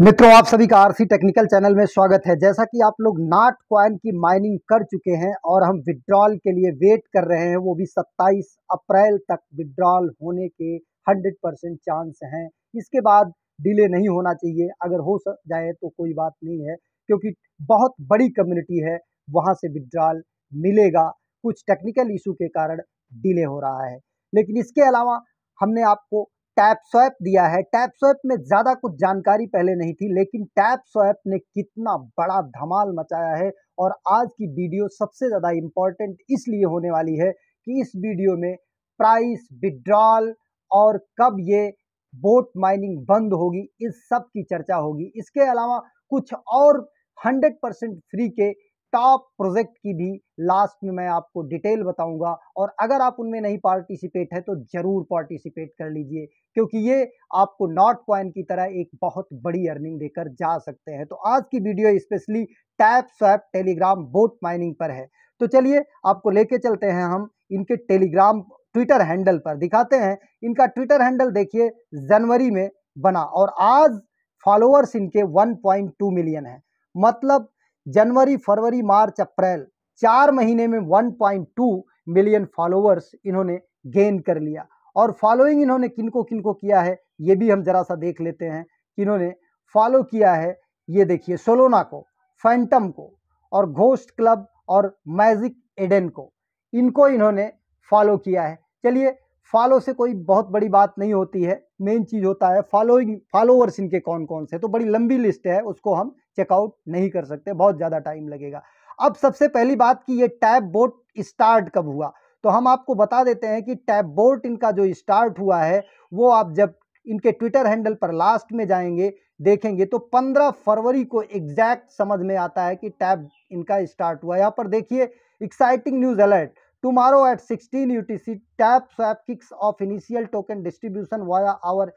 मित्रों आप सभी का आरसी टेक्निकल चैनल में स्वागत है जैसा कि आप लोग नाट क्वाइन की माइनिंग कर चुके हैं और हम विड्रॉल के लिए वेट कर रहे हैं वो भी 27 अप्रैल तक विड्रॉल होने के 100 परसेंट चांस हैं इसके बाद डिले नहीं होना चाहिए अगर हो जाए तो कोई बात नहीं है क्योंकि बहुत बड़ी कम्युनिटी है वहाँ से विड्रॉल मिलेगा कुछ टेक्निकल इशू के कारण डिले हो रहा है लेकिन इसके अलावा हमने आपको टैप स्वैप दिया है टैप स्वैप में ज़्यादा कुछ जानकारी पहले नहीं थी लेकिन टैप स्वैप ने कितना बड़ा धमाल मचाया है और आज की वीडियो सबसे ज़्यादा इम्पॉर्टेंट इसलिए होने वाली है कि इस वीडियो में प्राइस विड्रॉल और कब ये बोट माइनिंग बंद होगी इस सब की चर्चा होगी इसके अलावा कुछ और 100 परसेंट फ्री के टॉप प्रोजेक्ट की भी लास्ट में मैं आपको डिटेल बताऊंगा और अगर आप उनमें नहीं पार्टिसिपेट है तो ज़रूर पार्टिसिपेट कर लीजिए क्योंकि ये आपको नॉट कॉइन की तरह एक बहुत बड़ी अर्निंग देकर जा सकते हैं तो आज की video specially tap swap Telegram bot mining पर है तो चलिए आपको लेके चलते हैं हम इनके टेलीग्राम ट्विटर हैंडल पर दिखाते हैं इनका ट्विटर हैंडल देखिए जनवरी में बना और आज फॉलोअर्स इनके 1.2 मिलियन है मतलब जनवरी फरवरी मार्च अप्रैल चार महीने में 1.2 मिलियन फॉलोअर्स इन्होंने गेन कर लिया और फॉलोइंग इन्होंने किनको किनको किया है ये भी हम जरा सा देख लेते हैं कि इन्होंने फॉलो किया है ये देखिए सोलोना को फैंटम को और घोस्ट क्लब और मैजिक एडन को इनको इन्होंने फॉलो किया है चलिए फॉलो से कोई बहुत बड़ी बात नहीं होती है मेन चीज़ होता है फॉलोइंग फॉलोअर्स इनके कौन कौन से तो बड़ी लंबी लिस्ट है उसको हम चेकआउट नहीं कर सकते बहुत ज़्यादा टाइम लगेगा अब सबसे पहली बात कि ये टैब बोट स्टार्ट कब हुआ तो हम आपको बता देते हैं कि टैब बोट इनका जो स्टार्ट हुआ है वो आप जब इनके ट्विटर हैंडल पर लास्ट में जाएंगे देखेंगे तो 15 फरवरी को एग्जैक्ट समझ में आता है कि टैब इनका स्टार्ट हुआ यहाँ पर देखिए exciting news alert tomorrow at 16 UTC tap swap kicks off initial token distribution via our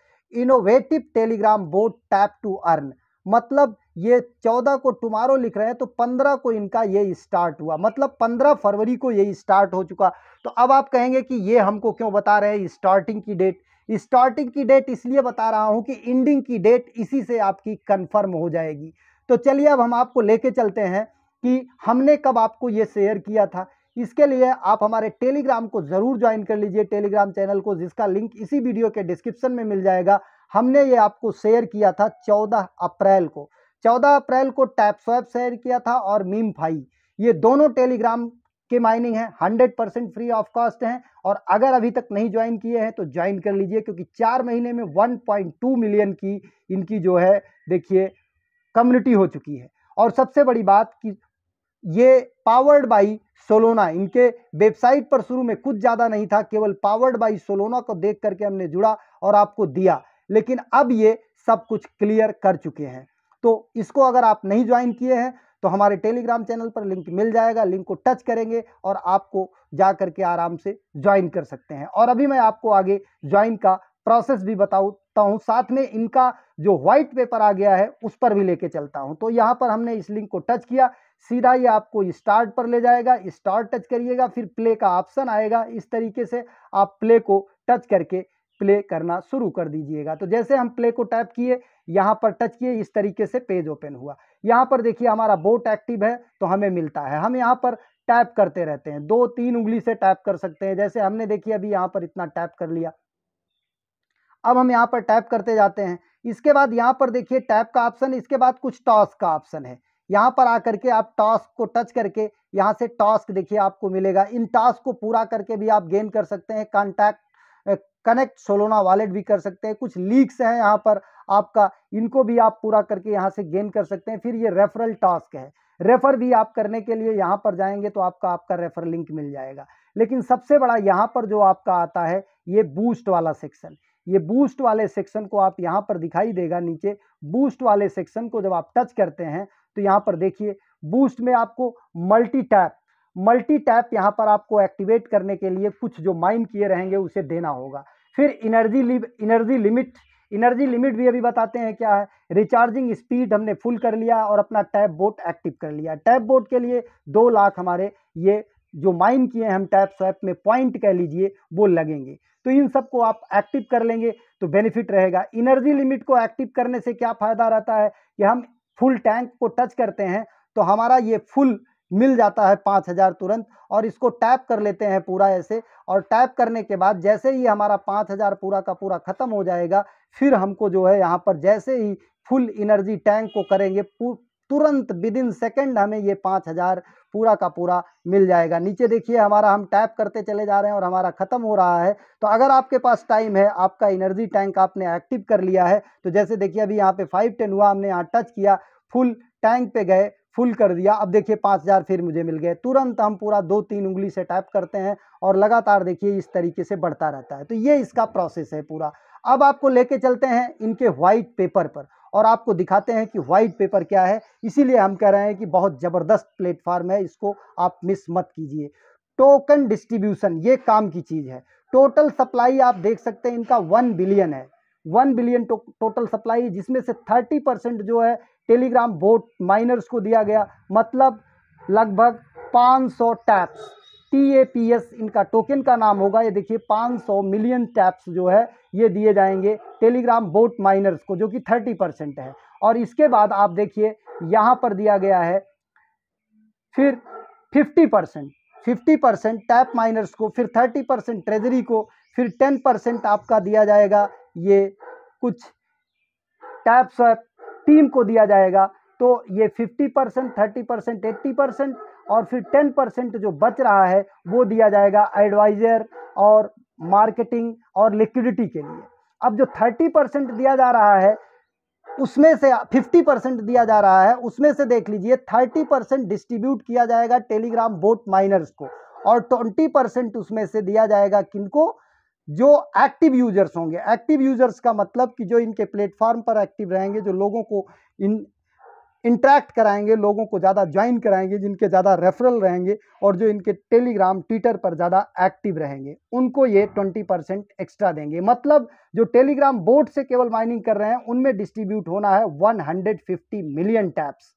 innovative Telegram bot tap to earn मतलब ये चौदह को टुमारो लिख रहे हैं तो पंद्रह को इनका ये स्टार्ट हुआ मतलब पंद्रह फरवरी को ये स्टार्ट हो चुका तो अब आप कहेंगे कि ये हमको क्यों बता रहे हैं स्टार्टिंग की डेट स्टार्टिंग की डेट इसलिए बता रहा हूँ कि एंडिंग की डेट इसी से आपकी कन्फर्म हो जाएगी तो चलिए अब हम आपको लेके चलते हैं कि हमने कब आपको ये शेयर किया था इसके लिए आप हमारे टेलीग्राम को ज़रूर ज्वाइन कर लीजिए टेलीग्राम चैनल को जिसका लिंक इसी वीडियो के डिस्क्रिप्शन में मिल जाएगा हमने ये आपको शेयर किया था 14 अप्रैल को 14 अप्रैल को टैप स्वैप शेयर किया था और मीम फाई ये दोनों टेलीग्राम के माइनिंग है 100 परसेंट फ्री ऑफ कॉस्ट हैं और अगर अभी तक नहीं ज्वाइन किए हैं तो ज्वाइन कर लीजिए क्योंकि चार महीने में 1.2 मिलियन की इनकी जो है देखिए कम्युनिटी हो चुकी है और सबसे बड़ी बात कि ये पावर्ड बाई सोलोना इनके वेबसाइट पर शुरू में कुछ ज़्यादा नहीं था केवल पावर्ड बाई सोलोना को देख करके हमने जुड़ा और आपको दिया लेकिन अब ये सब कुछ क्लियर कर चुके हैं तो इसको अगर आप नहीं ज्वाइन किए हैं तो हमारे टेलीग्राम चैनल पर लिंक मिल जाएगा लिंक को टच करेंगे और आपको जा करके आराम से ज्वाइन कर सकते हैं और अभी मैं आपको आगे ज्वाइन का प्रोसेस भी बताता हूँ साथ में इनका जो व्हाइट पेपर आ गया है उस पर भी लेके चलता हूँ तो यहाँ पर हमने इस लिंक को टच किया सीधा ये आपको स्टार्ट पर ले जाएगा स्टार्ट टच करिएगा फिर प्ले का ऑप्शन आएगा इस तरीके से आप प्ले को टच करके प्ले करना शुरू कर दीजिएगा तो जैसे हम प्ले को टैप किए यहाँ पर टच किए इस तरीके से पेज ओपन हुआ यहाँ पर देखिए हमारा बोट एक्टिव है तो हमें मिलता है हम यहाँ पर टैप करते रहते हैं दो तीन उंगली से टैप कर सकते हैं जैसे हमने देखिए अभी यहाँ पर इतना टैप कर लिया अब हम यहाँ पर टैप करते जाते हैं इसके बाद यहाँ पर देखिए टैप का ऑप्शन इसके बाद कुछ टॉस का ऑप्शन है यहाँ पर आकर के आप टॉस्क को टच करके यहाँ से टॉस्क देखिए आपको मिलेगा इन टास्क को पूरा करके भी आप गेन कर सकते हैं कॉन्टैक्ट कनेक्ट सोलोना वॉलेट भी कर सकते हैं कुछ लीक्स हैं यहाँ पर आपका इनको भी आप पूरा करके यहाँ से गेन कर सकते हैं फिर ये रेफरल टास्क है रेफर भी आप करने के लिए यहाँ पर जाएंगे तो आपका आपका रेफर लिंक मिल जाएगा लेकिन सबसे बड़ा यहाँ पर जो आपका आता है ये बूस्ट वाला सेक्शन ये बूस्ट वाले सेक्शन को आप यहाँ पर दिखाई देगा नीचे बूस्ट वाले सेक्शन को जब आप टच करते हैं तो यहाँ पर देखिए बूस्ट में आपको मल्टी टैप मल्टी टैप यहाँ पर आपको एक्टिवेट करने के लिए कुछ जो माइन किए रहेंगे उसे देना होगा फिर energy energy limit energy limit भी अभी बताते हैं क्या है रिचार्जिंग स्पीड हमने फुल कर लिया और अपना टैप बोट एक्टिव कर लिया टैप बोट के लिए दो लाख हमारे ये जो माइन किए हैं हम टैप स्वैप में पॉइंट कह लीजिए वो लगेंगे तो इन सबको आप एक्टिव कर लेंगे तो बेनिफिट रहेगा इनर्जी लिमिट को एक्टिव करने से क्या फ़ायदा रहता है कि हम फुल टैंक को टच करते हैं तो हमारा ये फुल मिल जाता है पाँच हज़ार तुरंत और इसको टैप कर लेते हैं पूरा ऐसे और टैप करने के बाद जैसे ही हमारा पाँच हज़ार पूरा का पूरा ख़त्म हो जाएगा फिर हमको जो है यहाँ पर जैसे ही फुल इनर्जी टैंक को करेंगे तुरंत विद इन सेकेंड हमें ये पाँच हज़ार पूरा का पूरा मिल जाएगा नीचे देखिए हमारा हम टैप करते चले जा रहे हैं और हमारा ख़त्म हो रहा है तो अगर आपके पास टाइम है आपका एनर्जी टैंक आपने एक्टिव कर लिया है तो जैसे देखिए अभी यहाँ पे फाइव टेन हुआ हमने यहाँ टच किया फुल टैंक पे गए फुल कर दिया अब देखिए पाँच हज़ार फिर मुझे मिल गए तुरंत हम पूरा दो तीन उंगली से टाइप करते हैं और लगातार देखिए इस तरीके से बढ़ता रहता है तो ये इसका प्रोसेस है पूरा अब आपको लेके चलते हैं इनके वाइट पेपर पर और आपको दिखाते हैं कि वाइट पेपर क्या है इसीलिए हम कह रहे हैं कि बहुत ज़बरदस्त प्लेटफार्म है इसको आप मिस मत कीजिए टोकन डिस्ट्रीब्यूशन ये काम की चीज़ है टोटल सप्लाई आप देख सकते हैं इनका वन बिलियन है वन बिलियन टोटल सप्लाई जिसमें से थर्टी परसेंट जो है टेलीग्राम बोट माइनर्स को दिया गया मतलब लगभग 500 taps T A P S इनका टोकन का नाम होगा ये देखिए 500 मिलियन टैप्स जो है ये दिए जाएंगे टेलीग्राम बोट माइनर्स को जो कि 30 परसेंट है और इसके बाद आप देखिए यहाँ पर दिया गया है फिर 50 percent fifty percent tap miners को फिर 30 परसेंट ट्रेजरी को फिर 10 परसेंट आपका दिया जाएगा ये कुछ टैप स्वैप टीम को दिया जाएगा तो ये 50 percent thirty percent eighty percent और फिर 10 परसेंट जो बच रहा है वो दिया जाएगा एडवाइजर और मार्केटिंग और लिक्विडिटी के लिए अब जो 30 परसेंट दिया जा रहा है उसमें से 50 परसेंट दिया जा रहा है उसमें से देख लीजिए 30 परसेंट डिस्ट्रीब्यूट किया जाएगा टेलीग्राम बोट माइनर्स को और 20 परसेंट उसमें से दिया जाएगा किनको जो एक्टिव यूजर्स होंगे एक्टिव यूजर्स का मतलब कि जो इनके प्लेटफॉर्म पर एक्टिव रहेंगे जो लोगों को इन इंट्रैक्ट कराएंगे लोगों को ज़्यादा ज्वाइन कराएंगे जिनके ज़्यादा रेफरल रहेंगे और जो इनके टेलीग्राम ट्विटर पर ज़्यादा एक्टिव रहेंगे उनको ये 20 परसेंट एक्स्ट्रा देंगे मतलब जो टेलीग्राम बोर्ड से केवल माइनिंग कर रहे हैं उनमें डिस्ट्रीब्यूट होना है 150 मिलियन टैप्स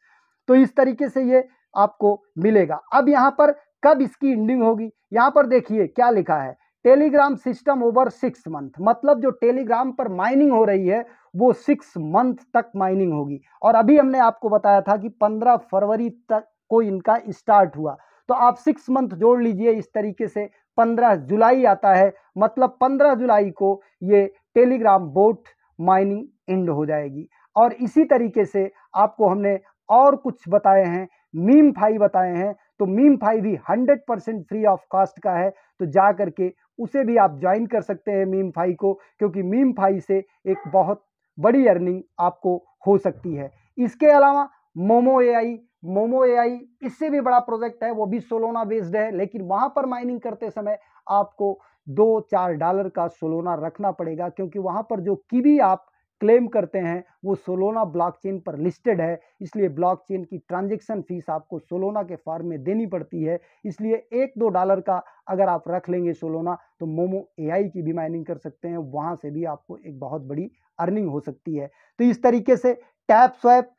तो इस तरीके से ये आपको मिलेगा अब यहाँ पर कब इसकी इंडिंग होगी यहाँ पर देखिए क्या लिखा है Telegram system over six month मतलब जो टेलीग्राम पर माइनिंग हो रही है वो सिक्स मंथ तक माइनिंग होगी और अभी हमने आपको बताया था कि पंद्रह फरवरी तक को इनका स्टार्ट हुआ तो आप सिक्स मंथ जोड़ लीजिए इस तरीके से पंद्रह जुलाई आता है मतलब पंद्रह जुलाई को ये टेलीग्राम बोट माइनिंग एंड हो जाएगी और इसी तरीके से आपको हमने और कुछ बताए हैं मीम फाई बताए हैं तो मीम फाई भी 100 परसेंट फ्री ऑफ कॉस्ट का है तो जा करके उसे भी आप ज्वाइन कर सकते हैं मीम फाई को क्योंकि मीम फाई से एक बहुत बड़ी अर्निंग आपको हो सकती है इसके अलावा मोमो एआई मोमो एआई इससे भी बड़ा प्रोजेक्ट है वो भी सोलोना बेस्ड है लेकिन वहाँ पर माइनिंग करते समय आपको दो चार डॉलर का सोलोना रखना पड़ेगा क्योंकि वहाँ पर जो कीवी आप क्लेम करते हैं वो सोलोना ब्लॉकचेन पर लिस्टेड है इसलिए ब्लॉकचेन की ट्रांजैक्शन फीस आपको सोलोना के फॉर्म में देनी पड़ती है इसलिए एक दो डॉलर का अगर आप रख लेंगे सोलोना तो मोमो एआई की भी माइनिंग कर सकते हैं वहाँ से भी आपको एक बहुत बड़ी अर्निंग हो सकती है तो इस तरीके से टैप स्वैप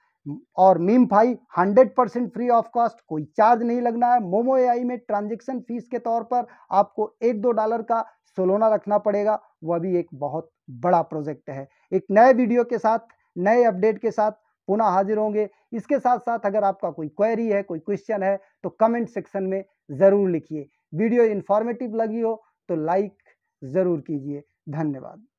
और meme fi hundred percent free of cost कोई चार्ज नहीं लगना है मोमो ए में ट्रांजेक्शन फीस के तौर पर आपको एक दो डॉलर का सोलोना रखना पड़ेगा वह भी एक बहुत बड़ा प्रोजेक्ट है एक नए वीडियो के साथ नए अपडेट के साथ पुनः हाजिर होंगे इसके साथ साथ अगर आपका कोई क्वेरी है कोई क्वेश्चन है तो कमेंट सेक्शन में ज़रूर लिखिए वीडियो इन्फॉर्मेटिव लगी हो तो लाइक ज़रूर कीजिए धन्यवाद